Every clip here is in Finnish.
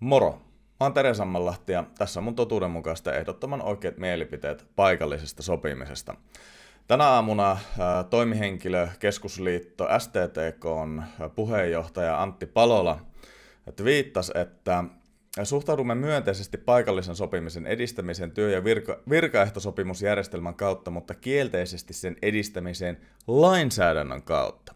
Moro! Mä oon Tere Sammanlahti ja tässä on mun totuudenmukaista ehdottoman oikeat mielipiteet paikallisesta sopimisesta. Tänä aamuna toimihenkilö keskusliitto STTK on puheenjohtaja Antti Palola twiittasi, että suhtaudumme myönteisesti paikallisen sopimisen edistämiseen työ- ja virka- virkaehtosopimusjärjestelmän kautta, mutta kielteisesti sen edistämiseen lainsäädännön kautta.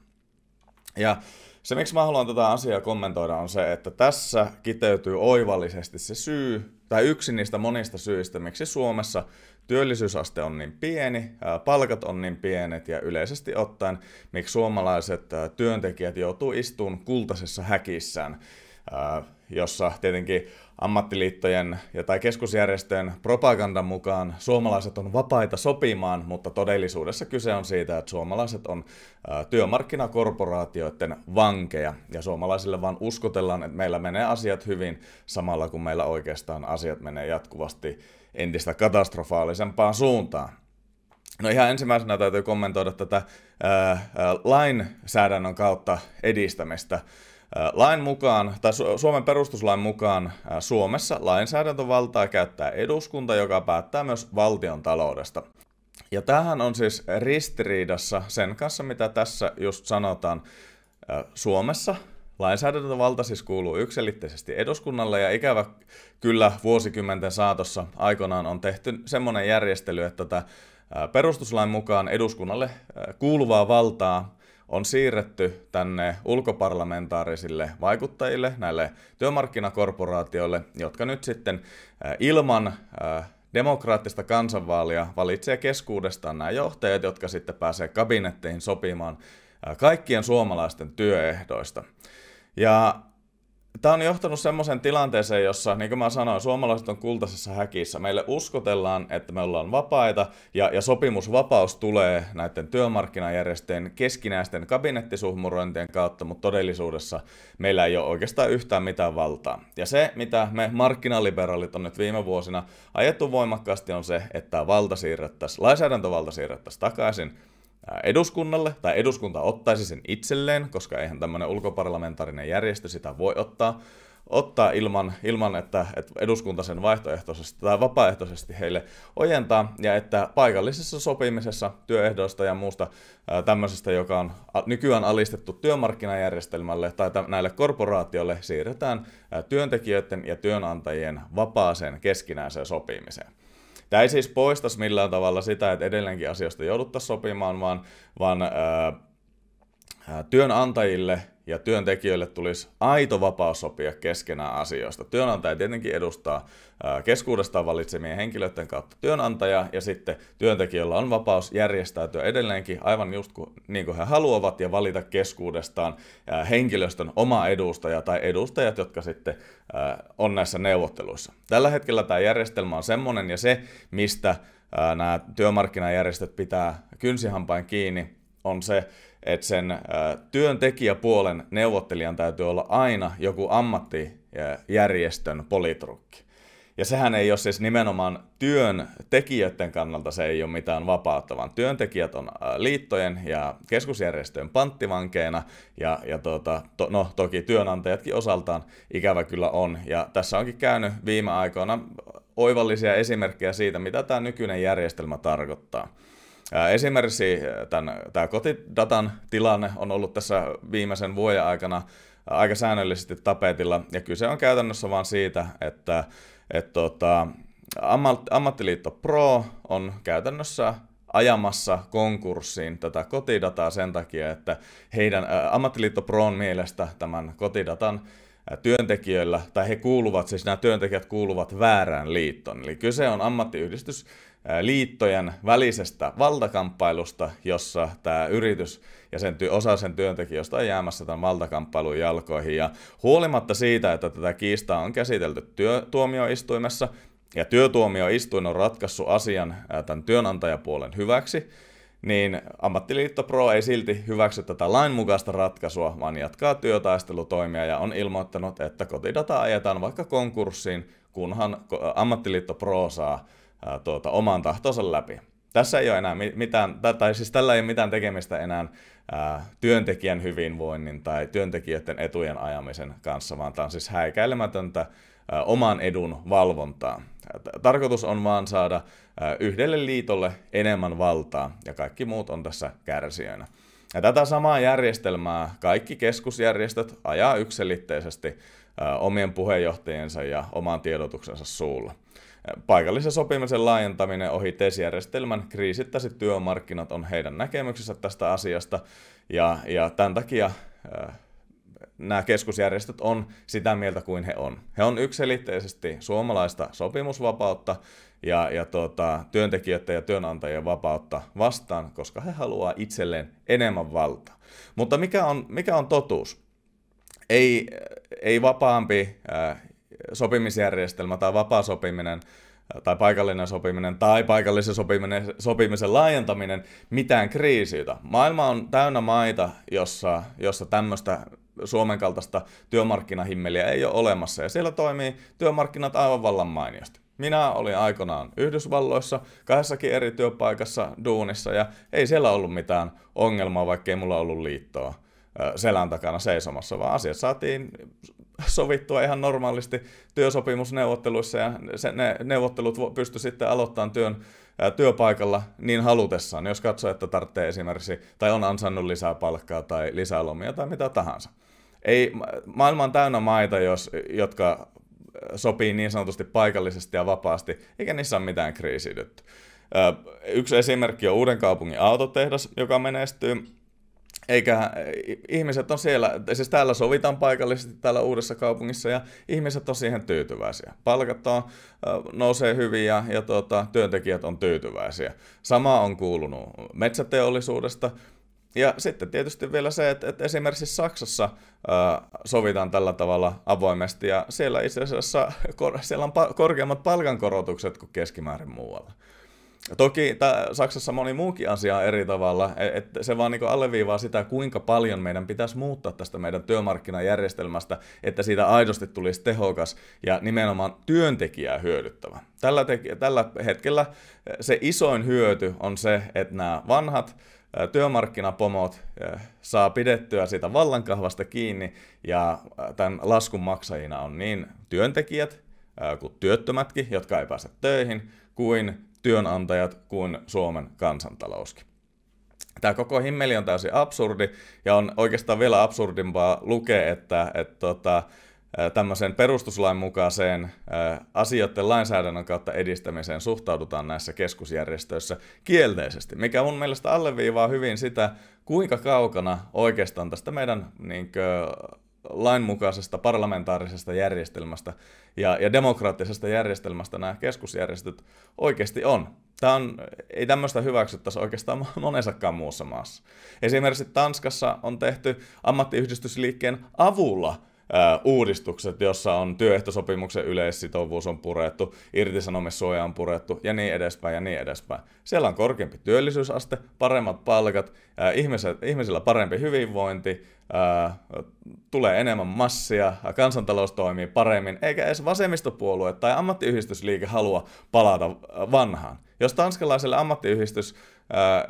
Ja se, miksi mä haluan tätä asiaa kommentoida, on se, että tässä kiteytyy oivallisesti se syy, tai yksi niistä monista syistä, miksi Suomessa työllisyysaste on niin pieni, palkat on niin pienet ja yleisesti ottaen, miksi suomalaiset työntekijät joutuu istuun kultaisessa häkissään. Äh, jossa tietenkin ammattiliittojen ja tai keskusjärjestöjen propagandan mukaan suomalaiset on vapaita sopimaan, mutta todellisuudessa kyse on siitä, että suomalaiset on äh, työmarkkinakorporaatioiden vankeja ja suomalaisille vaan uskotellaan, että meillä menee asiat hyvin samalla kun meillä oikeastaan asiat menee jatkuvasti entistä katastrofaalisempaan suuntaan. No ihan ensimmäisenä täytyy kommentoida tätä ää, äh, ää, lainsäädännön kautta edistämistä Lain mukaan, tai Suomen perustuslain mukaan Suomessa lainsäädäntövaltaa käyttää eduskunta, joka päättää myös valtion taloudesta. Ja tähän on siis ristiriidassa sen kanssa, mitä tässä just sanotaan. Suomessa lainsäädäntövalta siis kuuluu yksilitteisesti eduskunnalle ja ikävä kyllä vuosikymmenten saatossa aikanaan on tehty semmoinen järjestely, että tätä perustuslain mukaan eduskunnalle kuuluvaa valtaa on siirretty tänne ulkoparlamentaarisille vaikuttajille, näille työmarkkinakorporaatioille, jotka nyt sitten äh, ilman äh, demokraattista kansanvaalia valitsee keskuudestaan nämä johtajat, jotka sitten pääsee kabinetteihin sopimaan äh, kaikkien suomalaisten työehdoista. Ja Tämä on johtanut semmoisen tilanteeseen, jossa, niin kuin mä sanoin, suomalaiset on kultaisessa häkissä. Meille uskotellaan, että me ollaan vapaita ja, ja sopimusvapaus tulee näiden työmarkkinajärjestöjen keskinäisten kabinettisuhmurointien kautta, mutta todellisuudessa meillä ei ole oikeastaan yhtään mitään valtaa. Ja se, mitä me markkinaliberaalit on nyt viime vuosina ajettu voimakkaasti, on se, että valta siirrettäisiin, lainsäädäntövalta siirrettäisiin takaisin eduskunnalle, tai eduskunta ottaisi sen itselleen, koska eihän tämmöinen ulkoparlamentaarinen järjestö sitä voi ottaa, ottaa ilman, ilman että, että eduskunta sen vaihtoehtoisesti tai vapaaehtoisesti heille ojentaa, ja että paikallisessa sopimisessa työehdoista ja muusta ää, tämmöisestä, joka on nykyään alistettu työmarkkinajärjestelmälle tai täm, näille korporaatioille, siirretään ää, työntekijöiden ja työnantajien vapaaseen keskinäiseen sopimiseen. Tämä ei siis poistaisi millään tavalla sitä, että edelleenkin asioista jouduttaisiin sopimaan, vaan, vaan äh, työnantajille ja työntekijöille tulisi aito vapaus sopia keskenään asioista. Työnantaja tietenkin edustaa keskuudestaan valitsemien henkilöiden kautta työnantaja, ja sitten työntekijöillä on vapaus järjestäytyä edelleenkin aivan just kun, niin kuin he haluavat, ja valita keskuudestaan henkilöstön oma edustaja tai edustajat, jotka sitten on näissä neuvotteluissa. Tällä hetkellä tämä järjestelmä on semmoinen, ja se, mistä nämä työmarkkinajärjestöt pitää kynsihampain kiinni, on se, että sen äh, työntekijäpuolen neuvottelijan täytyy olla aina joku ammattijärjestön äh, politrukki. Ja sehän ei ole siis nimenomaan työntekijöiden kannalta, se ei ole mitään vapautta, vaan työntekijät on äh, liittojen ja keskusjärjestöjen panttivankeina, ja, ja tuota, to, no toki työnantajatkin osaltaan ikävä kyllä on. Ja tässä onkin käynyt viime aikoina oivallisia esimerkkejä siitä, mitä tämä nykyinen järjestelmä tarkoittaa. Esimerkiksi tämän, tämä kotidatan tilanne on ollut tässä viimeisen vuoden aikana aika säännöllisesti tapetilla, ja kyse on käytännössä vain siitä, että että tota, Ammattiliitto Pro on käytännössä ajamassa konkurssiin tätä kotidataa sen takia, että heidän ä, Ammattiliitto Proon mielestä tämän kotidatan työntekijöillä, tai he kuuluvat, siis nämä työntekijät kuuluvat väärään liittoon. Eli kyse on ammattiyhdistys liittojen välisestä valtakamppailusta, jossa tämä yritys ja sen ty- osa sen työntekijöistä on jäämässä tämän valtakamppailun jalkoihin. Ja huolimatta siitä, että tätä kiistaa on käsitelty työtuomioistuimessa, ja työtuomioistuin on ratkaissut asian tämän työnantajapuolen hyväksi, niin ammattiliitto Pro ei silti hyväksy tätä lainmukaista ratkaisua, vaan jatkaa työtaistelutoimia ja on ilmoittanut, että kotidata ajetaan vaikka konkurssiin, kunhan äh, ammattiliitto Pro saa äh, tuota, oman tahtonsa läpi. Tässä ei ole enää mitään, tai siis tällä ei ole mitään tekemistä enää ää, äh, työntekijän hyvinvoinnin tai työntekijöiden etujen ajamisen kanssa, vaan tämä on siis häikäilemätöntä oman edun valvontaa. Tarkoitus on vaan saada yhdelle liitolle enemmän valtaa, ja kaikki muut on tässä kärsijöinä. Ja tätä samaa järjestelmää kaikki keskusjärjestöt ajaa yksilitteisesti omien puheenjohtajiensa ja oman tiedotuksensa suulla. Paikallisen sopimisen laajentaminen ohi TES-järjestelmän kriisittäisi työmarkkinat on heidän näkemyksensä tästä asiasta, ja, ja tämän takia äh, nämä keskusjärjestöt on sitä mieltä kuin he on. He on yksilitteisesti suomalaista sopimusvapautta ja, ja tuota, työntekijöiden ja työnantajien vapautta vastaan, koska he haluaa itselleen enemmän valtaa. Mutta mikä on, mikä on totuus? Ei, ei vapaampi äh, sopimisjärjestelmä tai vapaa sopiminen äh, tai paikallinen sopiminen tai paikallisen sopiminen, sopimisen laajentaminen mitään kriisiitä. Maailma on täynnä maita, jossa, jossa tämmöistä Suomen kaltaista työmarkkinahimmeliä ei ole olemassa ja siellä toimii työmarkkinat aivan vallan mainiosti. Minä olin aikanaan Yhdysvalloissa, kahdessakin eri työpaikassa duunissa ja ei siellä ollut mitään ongelmaa, ei mulla ollut liittoa äh, selän takana seisomassa, vaan asiat saatiin sovittua ihan normaalisti työsopimusneuvotteluissa ja ne neuvottelut pysty sitten aloittamaan työn äh, työpaikalla niin halutessaan, jos katsoo, että tarvitsee esimerkiksi tai on ansainnut lisää palkkaa tai lisää lomia tai mitä tahansa ei, maailma on täynnä maita, jos, jotka äh, sopii niin sanotusti paikallisesti ja vapaasti, eikä niissä ole mitään kriisiydytty. Äh, yksi esimerkki on uuden kaupungin autotehdas, joka menestyy. Eikä äh, ihmiset on siellä, siis täällä sovitaan paikallisesti täällä uudessa kaupungissa ja ihmiset on siihen tyytyväisiä. Palkat on, nousee hyvin ja, ja tuota, työntekijät on tyytyväisiä. Sama on kuulunut metsäteollisuudesta. Ja sitten tietysti vielä se, että, että esimerkiksi Saksassa ää, sovitaan tällä tavalla avoimesti, ja siellä itse asiassa kor, siellä on pa- korkeammat palkankorotukset kuin keskimäärin muualla. Toki tää, Saksassa moni muukin asia on eri tavalla, e-, että se vaan niinku alleviivaa sitä, kuinka paljon meidän pitäisi muuttaa tästä meidän työmarkkinajärjestelmästä, että siitä aidosti tulisi tehokas ja nimenomaan työntekijää hyödyttävä. Tällä, te- tällä hetkellä e, se isoin hyöty on se, että nämä vanhat työmarkkinapomot saa pidettyä sitä vallankahvasta kiinni ja tämän laskun maksajina on niin työntekijät kuin työttömätkin, jotka ei pääse töihin, kuin työnantajat kuin Suomen kansantalouskin. Tämä koko himmeli on täysin absurdi ja on oikeastaan vielä absurdimpaa lukea, että, että, että tota, tämmöiseen perustuslain mukaiseen asioiden lainsäädännön kautta edistämiseen suhtaudutaan näissä keskusjärjestöissä kielteisesti, mikä mun mielestä alleviivaa hyvin sitä, kuinka kaukana oikeastaan tästä meidän niin kuin, lainmukaisesta parlamentaarisesta järjestelmästä ja, ja demokraattisesta järjestelmästä nämä keskusjärjestöt oikeasti on. Tämä on, ei tämmöistä hyväksyttäisi oikeastaan monessakaan muussa maassa. Esimerkiksi Tanskassa on tehty ammattiyhdistysliikkeen avulla – uudistukset, jossa on työehtosopimuksen yleissitovuus on purettu, irtisanomissuoja on purettu ja niin edespäin ja niin edespäin. Siellä on korkeampi työllisyysaste, paremmat palkat, ihmisillä parempi hyvinvointi, tulee enemmän massia, kansantalous toimii paremmin, eikä edes vasemmistopuolue tai ammattiyhdistysliike halua palata vanhaan. Jos tanskalaiselle ammattiyhdistys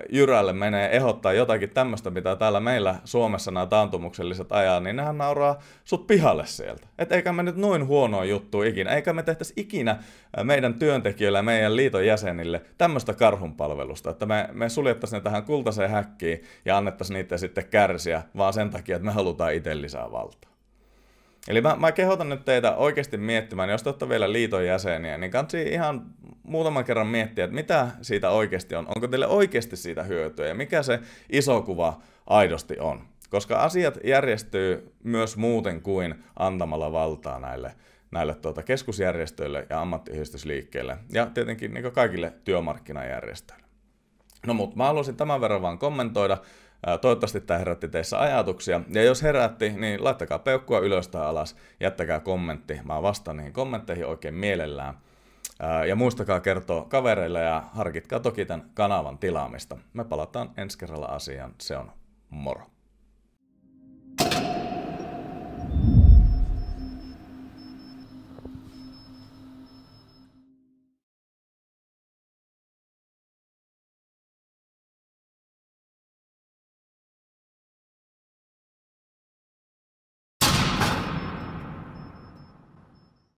Jyrälle menee ehdottaa jotakin tämmöistä, mitä täällä meillä Suomessa nämä taantumukselliset ajaa, niin nehän nauraa sut pihalle sieltä. Et eikä me nyt noin huonoa juttu ikinä, eikä me tehtäisi ikinä meidän työntekijöille ja meidän liiton jäsenille tämmöistä karhunpalvelusta, että me, me suljettaisiin ne tähän kultaiseen häkkiin ja annettaisiin niitä sitten kärsiä, vaan sen takia, että me halutaan itse lisää valtaa. Eli mä, mä kehotan nyt teitä oikeasti miettimään, jos te olette vielä liiton jäseniä, niin kansi ihan muutaman kerran miettiä, että mitä siitä oikeasti on. Onko teille oikeasti siitä hyötyä ja mikä se iso kuva aidosti on. Koska asiat järjestyy myös muuten kuin antamalla valtaa näille, näille tuota keskusjärjestöille ja ammattiyhdistysliikkeille ja tietenkin niin kaikille työmarkkinajärjestöille. No mutta mä haluaisin tämän verran vaan kommentoida Toivottavasti tämä herätti teissä ajatuksia. Ja jos herätti, niin laittakaa peukkua ylös tai alas, jättäkää kommentti. Mä vastaan niihin kommentteihin oikein mielellään. Ja muistakaa kertoa kavereille ja harkitkaa toki tämän kanavan tilaamista. Me palataan ensi kerralla asiaan. Se on moro. you